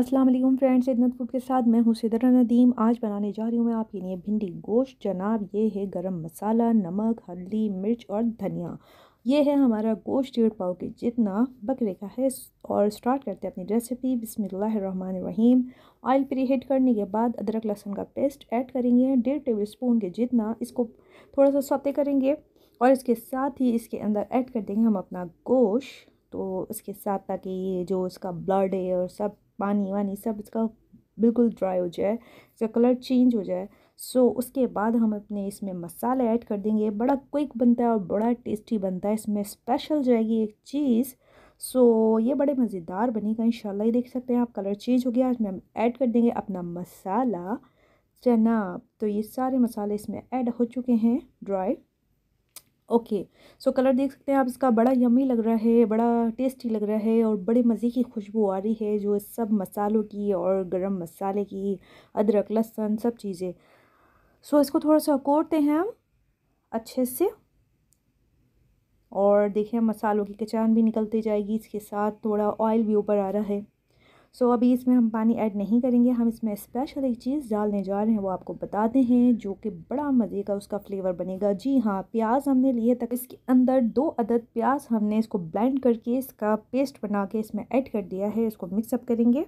अस्सलाम वालेकुम friends इदनत food के साथ मैं हूँ सिदर नदीम आज बनाने जा रही हूँ मैं आपके लिए भिंडी गोश्त जनाब ये है गरम मसाला नमक हल्दी मिर्च और धनिया ये है हमारा गोश्त डेढ़ पाव के जितना बकरे का है और स्टार्ट करते हैं अपनी रेसिपी रहीम ऑयल प्रीहीट करने के बाद अदरक लहसुन का पेस्ट ऐड करेंगे डेढ़ टेबल स्पून के जितना इसको थोड़ा सा सौते करेंगे और इसके साथ ही इसके अंदर ऐड कर देंगे हम अपना गोश्त तो इसके साथ ताकि ये जो इसका ब्लड है और सब पानी वानी सब इसका बिल्कुल ड्राई हो जाए इसका कलर चेंज हो जाए सो so, उसके बाद हम अपने इसमें मसाले ऐड कर देंगे बड़ा क्विक बनता है और बड़ा टेस्टी बनता है इसमें स्पेशल जाएगी एक चीज़ सो so, ये बड़े मज़ेदार बनेगा इन ये देख सकते हैं आप कलर चेंज हो गया इसमें हम ऐड कर देंगे अपना मसाला चना तो ये सारे मसाले इसमें ऐड हो चुके हैं ड्राई ओके सो कलर देख सकते हैं आप इसका बड़ा यमी लग रहा है बड़ा टेस्टी लग रहा है और बड़े मज़े की खुशबू आ रही है जो सब मसालों की और गरम मसाले की अदरक लहसुन सब चीज़ें सो इसको थोड़ा सा कोरते हैं हम अच्छे से और देखें मसालों की कचान भी निकलती जाएगी इसके साथ थोड़ा ऑयल भी ऊपर आ रहा है सो अभी इसमें हम पानी ऐड नहीं करेंगे हम इसमें स्पेशल एक चीज़ डालने जा रहे हैं वो आपको बताते हैं जो कि बड़ा मज़े का उसका फ्लेवर बनेगा जी हाँ प्याज हमने लिए तक इसके अंदर दो अदद प्याज हमने इसको ब्लेंड करके इसका पेस्ट बना के इसमें ऐड कर दिया है इसको मिक्सअप करेंगे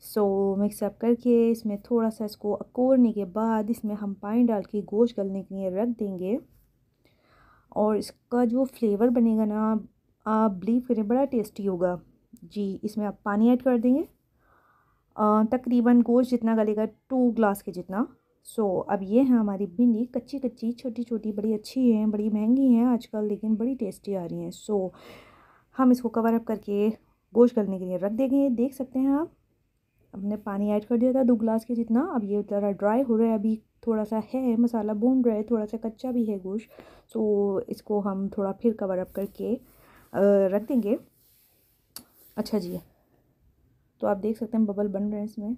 सो so, मिक्सअप करके इसमें थोड़ा सा इसको कोरने के बाद इसमें हम पानी डाल के गोश्त गलने के लिए रख देंगे और इसका जो फ्लेवर बनेगा ना आप बिलीव करें बड़ा टेस्टी होगा जी इसमें आप पानी ऐड कर देंगे तकरीबन गोश्त जितना गलेगा टू ग्लास के जितना सो अब ये है हमारी भिंडी कच्ची कच्ची छोटी छोटी बड़ी अच्छी हैं बड़ी महंगी हैं आजकल लेकिन बड़ी टेस्टी आ रही हैं सो हम इसको कवर अप करके गोश्त गलने के लिए रख देंगे देख सकते हैं आप हमने पानी ऐड कर दिया था दो ग्लास के जितना अब ये ज़रा ड्राई हो रहा है अभी थोड़ा सा है मसाला भून रहा है थोड़ा सा कच्चा भी है गोश्त सो इसको हम थोड़ा फिर कवर अप करके रख देंगे अच्छा जी तो आप देख सकते हैं बबल बन रहे हैं इसमें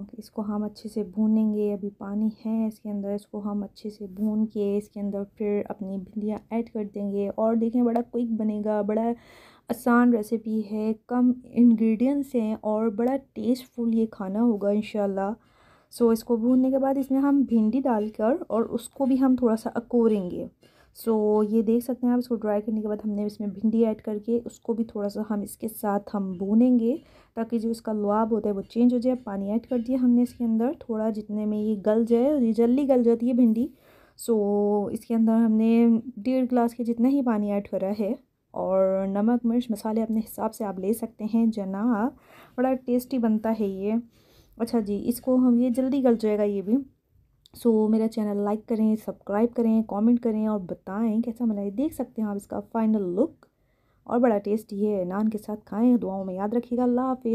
ओके इसको हम अच्छे से भूनेंगे अभी पानी है इसके अंदर इसको हम अच्छे से भून के इसके अंदर फिर अपनी भिंडियाँ ऐड कर देंगे और देखें बड़ा क्विक बनेगा बड़ा आसान रेसिपी है कम इंग्रेडिएंट्स हैं और बड़ा टेस्टफुल ये खाना होगा इन सो इसको भूनने के बाद इसमें हम भिंडी डालकर और उसको भी हम थोड़ा सा अकोरेंगे सो so, ये देख सकते हैं आप इसको ड्राई करने के बाद हमने इसमें भिंडी ऐड करके उसको भी थोड़ा सा हम इसके साथ हम भूनेंगे ताकि जो इसका लुआब होता है वो चेंज हो जाए पानी ऐड कर दिया हमने इसके अंदर थोड़ा जितने में ये गल जाए ये जल्दी गल जाती है भिंडी सो so, इसके अंदर हमने डेढ़ गिलास के जितना ही पानी ऐड करा है और नमक मिर्च मसाले अपने हिसाब से आप ले सकते हैं जना बड़ा टेस्टी बनता है ये अच्छा जी इसको हम ये जल्दी गल जाएगा ये भी सो so, मेरा चैनल लाइक करें सब्सक्राइब करें कमेंट करें और बताएं कैसा बना है देख सकते हैं आप इसका फाइनल लुक और बड़ा टेस्टी है नान के साथ खाएं दुआओं में याद रखिएगा अल्लाह हाफि